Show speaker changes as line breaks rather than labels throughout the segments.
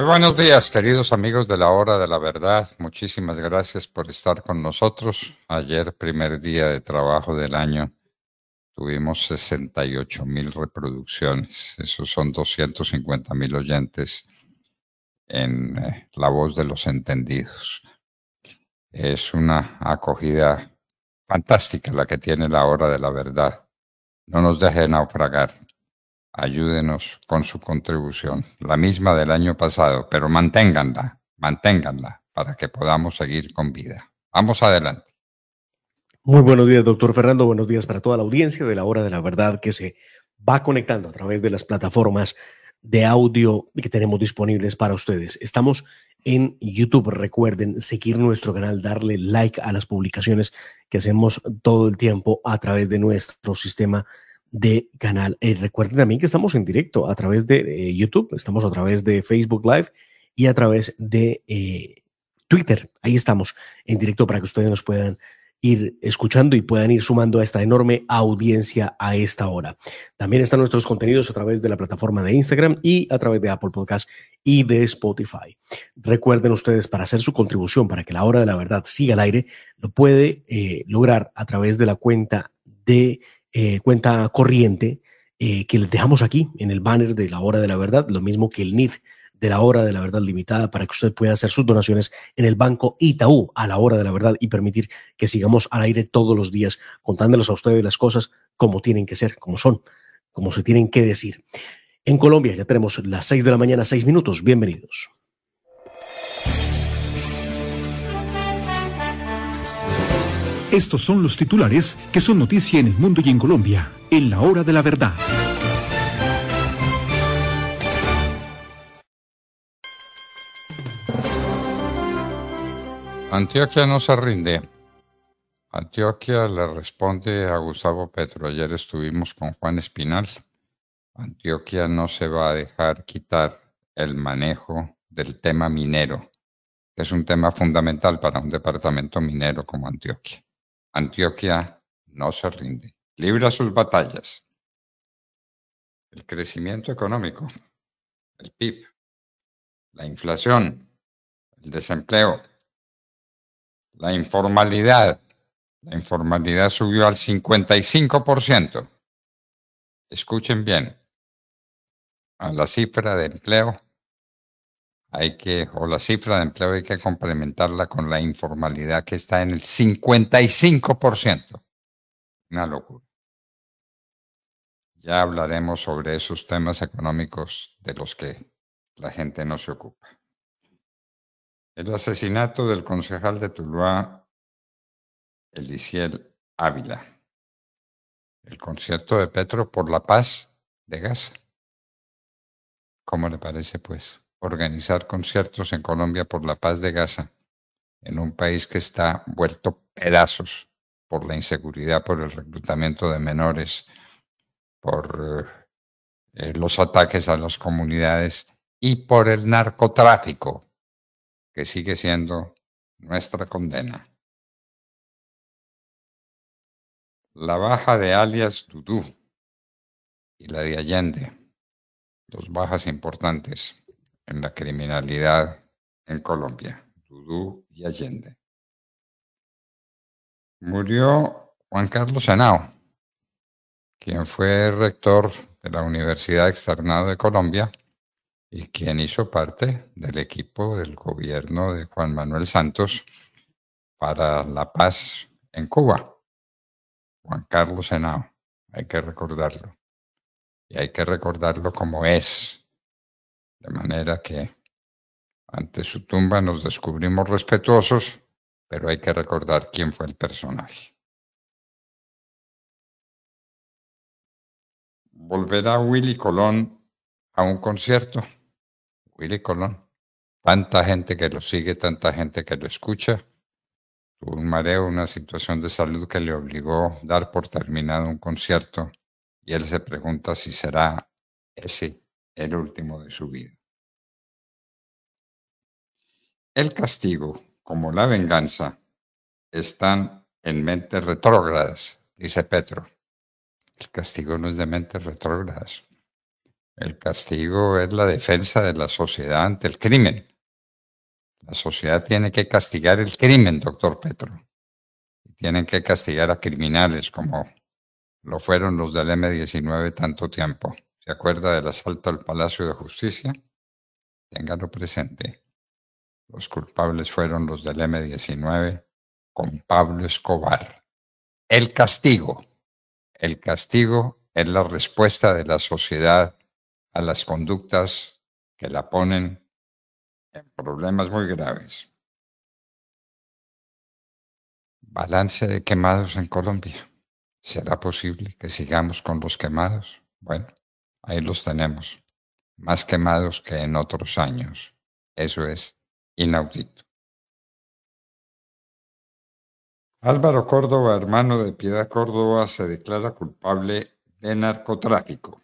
Muy buenos días, queridos amigos de la hora de la verdad. Muchísimas gracias por estar con nosotros. Ayer, primer día de trabajo del año, tuvimos 68 mil reproducciones. Esos son 250 mil oyentes en eh, la voz de los entendidos. Es una acogida fantástica la que tiene la hora de la verdad. No nos deje naufragar ayúdenos con su contribución, la misma del año pasado, pero manténganla, manténganla para que podamos seguir con
vida. Vamos adelante. Muy buenos días, doctor Fernando. Buenos días para toda la audiencia de la hora de la verdad que se va conectando a través de las plataformas de audio que tenemos disponibles para ustedes. Estamos en YouTube. Recuerden seguir nuestro canal, darle like a las publicaciones que hacemos todo el tiempo a través de nuestro sistema de canal. Eh, recuerden también que estamos en directo a través de eh, YouTube, estamos a través de Facebook Live y a través de eh, Twitter. Ahí estamos en directo para que ustedes nos puedan ir escuchando y puedan ir sumando a esta enorme audiencia a esta hora. También están nuestros contenidos a través de la plataforma de Instagram y a través de Apple Podcast y de Spotify. Recuerden ustedes, para hacer su contribución, para que la hora de la verdad siga al aire, lo puede lograr a través de la cuenta de eh, cuenta corriente eh, que les dejamos aquí en el banner de la hora de la verdad, lo mismo que el NID de la hora de la verdad limitada para que usted pueda hacer sus donaciones en el banco Itaú a la hora de la verdad y permitir que sigamos al aire todos los días contándoles a ustedes las cosas como tienen que ser, como son, como se tienen que decir. En Colombia ya tenemos las 6 de la mañana, 6 minutos. Bienvenidos. Estos son los titulares que son noticia en el mundo y en Colombia, en la hora de la verdad.
Antioquia no se rinde. Antioquia le responde a Gustavo Petro. Ayer estuvimos con Juan Espinal. Antioquia no se va a dejar quitar el manejo del tema minero, que es un tema fundamental para un departamento minero como Antioquia. Antioquia no se rinde, libra
sus batallas. El crecimiento económico, el PIB, la inflación, el desempleo,
la informalidad. La informalidad subió al 55%. Escuchen bien, a la cifra de empleo hay que, o la cifra de empleo hay que complementarla con la informalidad que está en el 55%. Una locura. Ya hablaremos sobre esos temas económicos de los que
la gente no se ocupa. El asesinato del concejal de Tuluá, Elisiel Ávila. El concierto de Petro por la paz de Gaza. ¿Cómo le
parece, pues? organizar conciertos en Colombia por la paz de Gaza, en un país que está vuelto pedazos por la inseguridad, por el reclutamiento de menores, por eh, eh, los ataques a las comunidades
y por el narcotráfico, que sigue siendo nuestra condena. La baja de alias Dudú y la de Allende, dos bajas importantes
en la criminalidad en Colombia, Dudú y Allende. Murió Juan Carlos Senao quien fue rector de la Universidad Externado de Colombia y quien hizo parte del equipo del gobierno de Juan Manuel Santos para la paz en Cuba. Juan Carlos Henao, hay que recordarlo. Y hay que recordarlo como es,
de manera que ante su tumba nos descubrimos respetuosos, pero hay que recordar quién fue el personaje. ¿Volverá Willy Colón a un concierto?
Willy Colón. Tanta gente que lo sigue, tanta gente que lo escucha. Tuvo un mareo, una situación de salud que le obligó a dar por terminado un concierto y él se pregunta si será ese el último de su vida. El castigo, como la venganza, están en mentes retrógradas, dice Petro. El castigo no es de mentes retrógradas. El castigo es la defensa de la sociedad ante el crimen. La sociedad tiene que castigar el crimen, doctor Petro. Tienen que castigar a criminales como lo fueron los del M-19 tanto tiempo se acuerda del asalto al Palacio de Justicia, téngalo presente. Los culpables fueron los del M-19 con Pablo Escobar. El castigo. El castigo es la respuesta de la sociedad a las conductas
que la ponen en problemas muy graves. Balance de quemados en Colombia. ¿Será posible que
sigamos con los quemados? Bueno, Ahí los tenemos, más quemados que en otros años. Eso es inaudito.
Álvaro Córdoba, hermano de Piedad Córdoba, se declara culpable
de narcotráfico.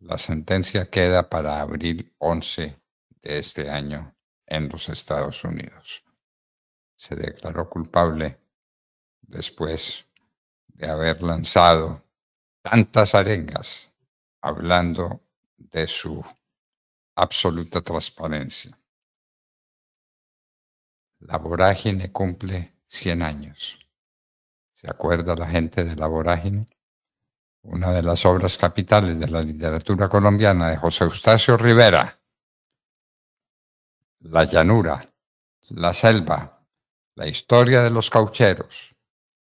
La sentencia queda para abril 11 de este año en los Estados Unidos. Se declaró culpable después de haber lanzado
tantas arengas hablando de su absoluta transparencia. La vorágine
cumple 100 años. ¿Se acuerda la gente de la vorágine? Una de las obras capitales de la literatura colombiana de José Eustacio Rivera. La llanura, la selva,
la historia de los caucheros,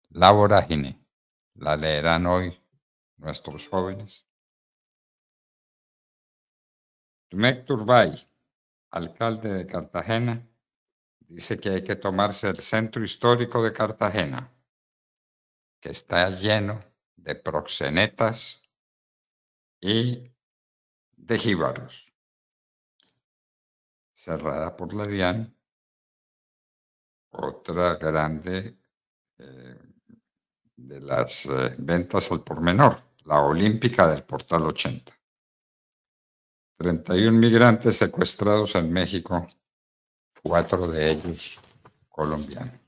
la vorágine. ¿La leerán hoy nuestros jóvenes? Néctor alcalde de Cartagena, dice que hay que tomarse
el centro histórico de Cartagena, que está lleno de
proxenetas y de jíbaros. Cerrada por la DIAN, otra grande eh, de las eh, ventas
al por menor, la Olímpica del Portal 80. 31 migrantes secuestrados en México, cuatro de ellos
colombianos.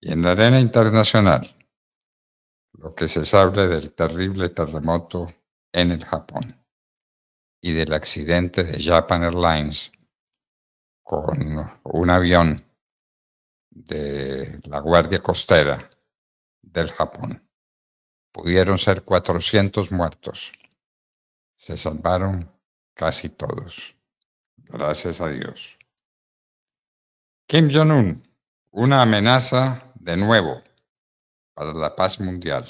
Y en la arena internacional, lo que se sabe del terrible terremoto en el Japón y del accidente de Japan Airlines con un avión de la Guardia Costera del Japón. Pudieron ser 400 muertos se salvaron casi todos. Gracias a Dios.
Kim Jong-un,
una amenaza de nuevo para la paz mundial.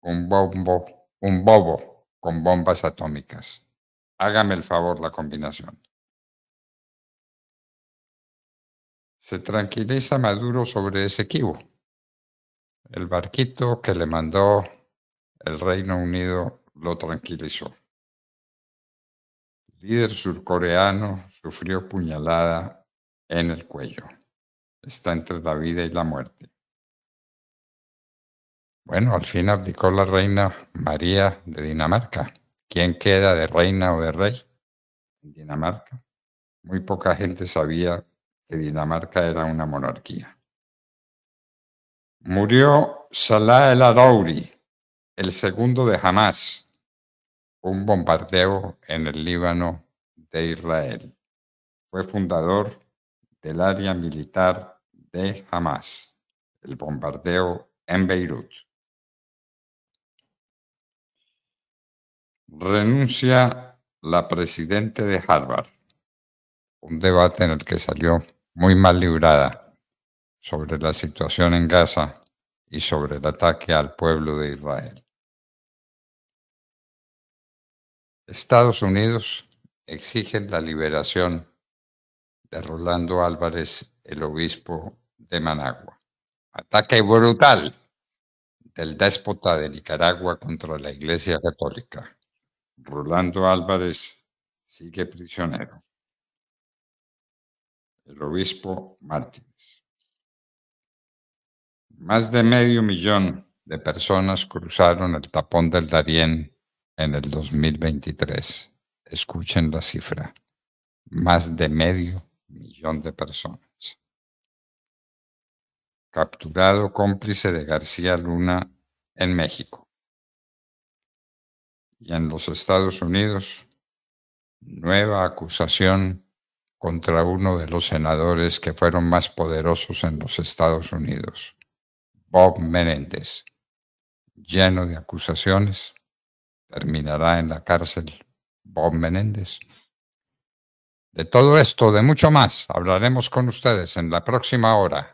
Un bombo, un bobo con bombas atómicas. Hágame el favor la combinación. Se tranquiliza Maduro sobre ese Esequibo, el barquito que le
mandó el Reino Unido lo tranquilizó. El líder surcoreano sufrió puñalada en el cuello. Está entre la vida y la muerte. Bueno, al fin abdicó la reina María de Dinamarca. ¿Quién queda de reina o de rey en Dinamarca? Muy poca gente sabía que Dinamarca era una monarquía. Murió Salah el Arauri, el segundo de Hamas, un bombardeo en el Líbano de Israel. Fue fundador del área militar de Hamas, el bombardeo en Beirut. Renuncia la presidente de Harvard, un debate en el que salió muy mal librada sobre la situación en Gaza y sobre el ataque al pueblo de Israel. Estados Unidos exigen la liberación de Rolando Álvarez, el obispo de Managua. Ataque brutal del déspota de Nicaragua contra la Iglesia Católica. Rolando Álvarez sigue prisionero. El obispo Martínez. Más de medio millón de personas cruzaron el tapón del Darién en el 2023. Escuchen la cifra. Más de medio millón de personas.
Capturado cómplice de García Luna en México. Y en los Estados Unidos,
nueva acusación contra uno de los senadores que fueron más poderosos en los Estados Unidos, Bob Menéndez, lleno de acusaciones terminará en la cárcel Bob
Menéndez. De todo esto, de mucho más, hablaremos con ustedes en la próxima hora.